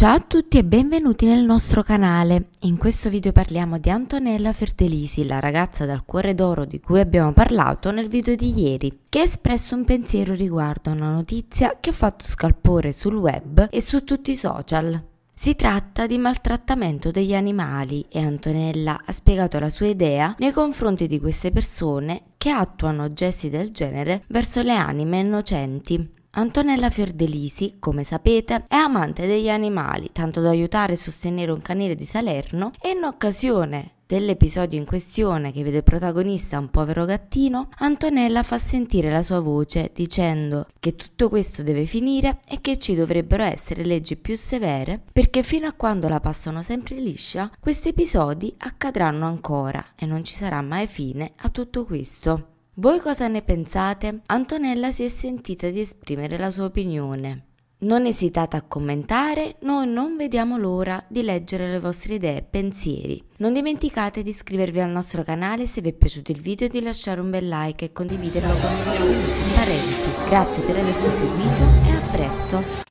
Ciao a tutti e benvenuti nel nostro canale. In questo video parliamo di Antonella Ferdelisi, la ragazza dal cuore d'oro di cui abbiamo parlato nel video di ieri, che ha espresso un pensiero riguardo a una notizia che ha fatto scalpore sul web e su tutti i social. Si tratta di maltrattamento degli animali e Antonella ha spiegato la sua idea nei confronti di queste persone che attuano gesti del genere verso le anime innocenti. Antonella Fiordelisi, come sapete, è amante degli animali, tanto da aiutare e sostenere un canile di Salerno e in occasione dell'episodio in questione che vede protagonista un povero gattino, Antonella fa sentire la sua voce dicendo che tutto questo deve finire e che ci dovrebbero essere leggi più severe perché fino a quando la passano sempre liscia, questi episodi accadranno ancora e non ci sarà mai fine a tutto questo. Voi cosa ne pensate? Antonella si è sentita di esprimere la sua opinione. Non esitate a commentare, noi non vediamo l'ora di leggere le vostre idee e pensieri. Non dimenticate di iscrivervi al nostro canale se vi è piaciuto il video e di lasciare un bel like e condividerlo con i vostri amici e parenti. Grazie per averci seguito e a presto!